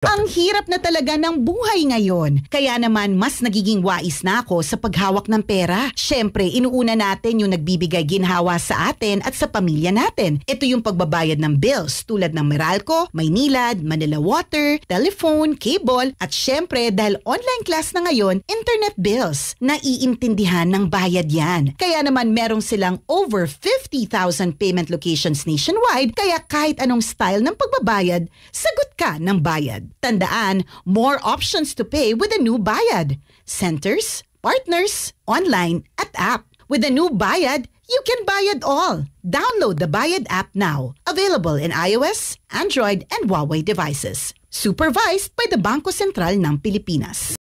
Ang hirap na talaga ng buhay ngayon. Kaya naman, mas nagiging wais na ako sa paghawak ng pera. Siyempre, inuuna natin yung nagbibigay ginhawa sa atin at sa pamilya natin. Ito yung pagbabayad ng bills tulad ng Meralco, Maynilad, Manila Water, telephone, cable, at siyempre dahil online class na ngayon, internet bills. Naiintindihan ng bayad yan. Kaya naman merong silang over 50,000 payment locations nationwide kaya kahit anong style ng pagbabayad, sagot ka ng bayad. Tandaan, more options to pay with a new Bayad. Centers, partners, online, at app. With a new Bayad, you can Bayad all. Download the Bayad app now. Available in iOS, Android, and Huawei devices. Supervised by the Banco Central ng Pilipinas.